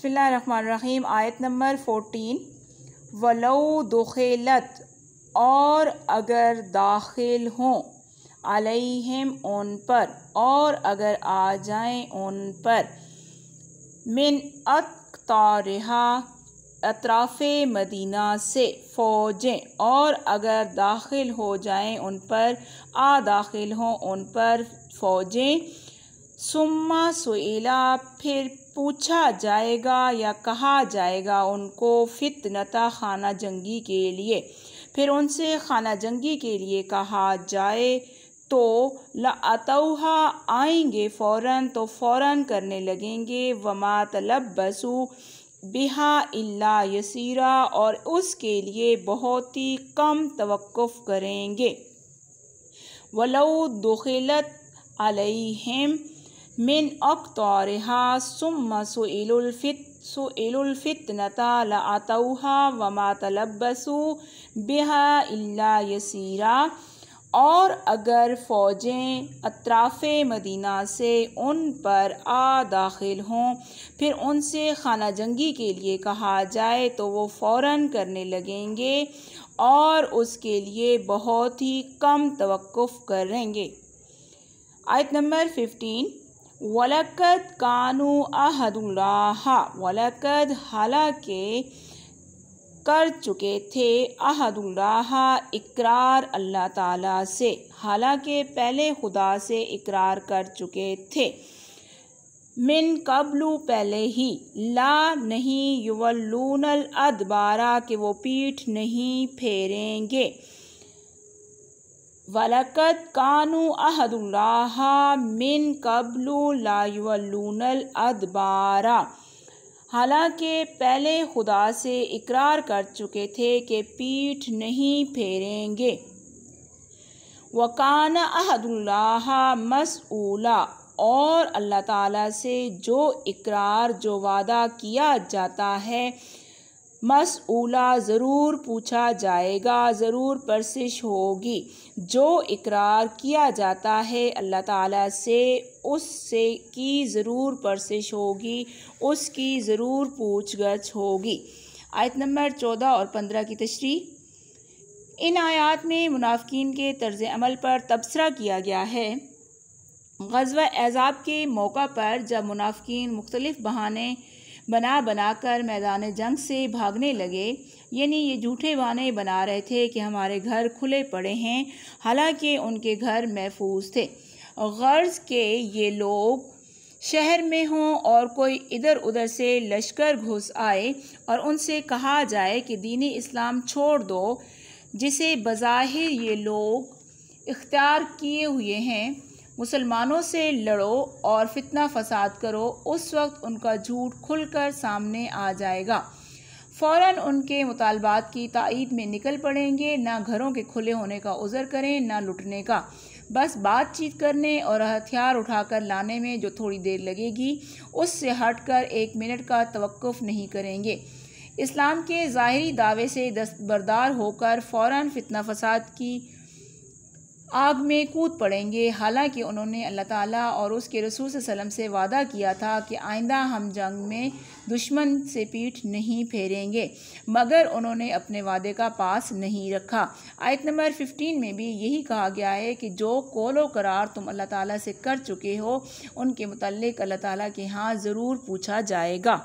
बसमीम आयत number fourteen वलो दोखेलत और अगर दाखिल हों अलहम उन पर और अगर आ जाएं उन पर मिन अतारहा अतराफ़ मदीना से फ़ौजें और अगर दाखिल हो जाएं उन पर आ दाखिल हों उन पर फ़ौजें सुम्मा सुइला फिर पूछा जाएगा या कहा जाएगा उनको फितनता खाना जंगी के लिए फिर उनसे खाना जंगी के लिए कहा जाए तो लातौहा आएंगे फ़ौरन तो फ़ौरन करने लगेंगे वमा तलब बसु बिहा इल्ला यसीरा और उसके लिए बहुत ही कम तवक़ करेंगे वलो दुखिलत हेम मिन أقطارها ثم سئلوا الفت سئلوا الفتنة لأتوها وما تلبسوا بها إلا और अगर फ़ौजें अतराफ़ मदीना से उन पर आ दाखिल हों फिर उनसे खाना जंगी के लिए कहा जाए तो वो फ़ौर करने लगेंगे और उसके लिए बहुत ही कम तवक़ करेंगे आयत नंबर फिफ्टीन वलकद कानू अहदुल्लाह वलकद के कर चुके थे अहदुल्लाह इकरार अल्लाह ताला से हालांकि पहले खुदा से इकरार कर चुके थे मिन कबलू पहले ही ला नहीं युवलूनल अदबारा के वो पीठ नहीं फेरेंगे वलकत कानू अहदुल्लाह मिन कबलू लायुलूनल अदबारा हालांकि पहले खुदा से इकरार कर चुके थे कि पीठ नहीं फेरेंगे वकान अहदुल्लाह मसऊला और अल्लाह ताला से जो इकरार जो वादा किया जाता है मसऊला ज़रूर पूछा जाएगा ज़रूर परसिश होगी जो इकरार किया जाता है अल्लाह ताला से उससे की ज़रूर परसिश होगी उसकी ज़रूर पूछ गछ होगी आयत नंबर चौदह और पंद्रह की तशरी इन आयात में मुनाफिन के तर्ज अमल पर तबसरा किया गया है गजब एजाब के मौका पर जब मुनाफिन मुख्तलिफ बहाने बना बनाकर मैदान जंग से भागने लगे यानी ये झूठे बहाने बना रहे थे कि हमारे घर खुले पड़े हैं हालांकि उनके घर महफूज थे गर्ज के ये लोग शहर में हों और कोई इधर उधर से लश्कर घुस आए और उनसे कहा जाए कि दीनी इस्लाम छोड़ दो जिसे बज़ाहिर ये लोग इख्तियार किए हुए हैं मुसलमानों से लड़ो और फितना फसाद करो उस वक्त उनका झूठ खुलकर सामने आ जाएगा फ़ौर उनके मुतालबात की तइद में निकल पड़ेंगे ना घरों के खुले होने का उज़र करें ना लुटने का बस बातचीत करने और हथियार उठाकर लाने में जो थोड़ी देर लगेगी उससे हटकर एक मिनट का तवक़ नहीं करेंगे इस्लाम के ज़ाहरी दावे से दस्तबरदार होकर फ़ौर फितना फसाद की आग में कूद पड़ेंगे हालांकि उन्होंने अल्लाह ताला और उसके रसूल सल्लम से वादा किया था कि आइंदा हम जंग में दुश्मन से पीठ नहीं फेरेंगे मगर उन्होंने अपने वादे का पास नहीं रखा आयत नंबर फिफ्टीन में भी यही कहा गया है कि जो कोलो करार तुम अल्लाह ताला से कर चुके हो उनके मतलब अल्लाह ताली के यहाँ ज़रूर पूछा जाएगा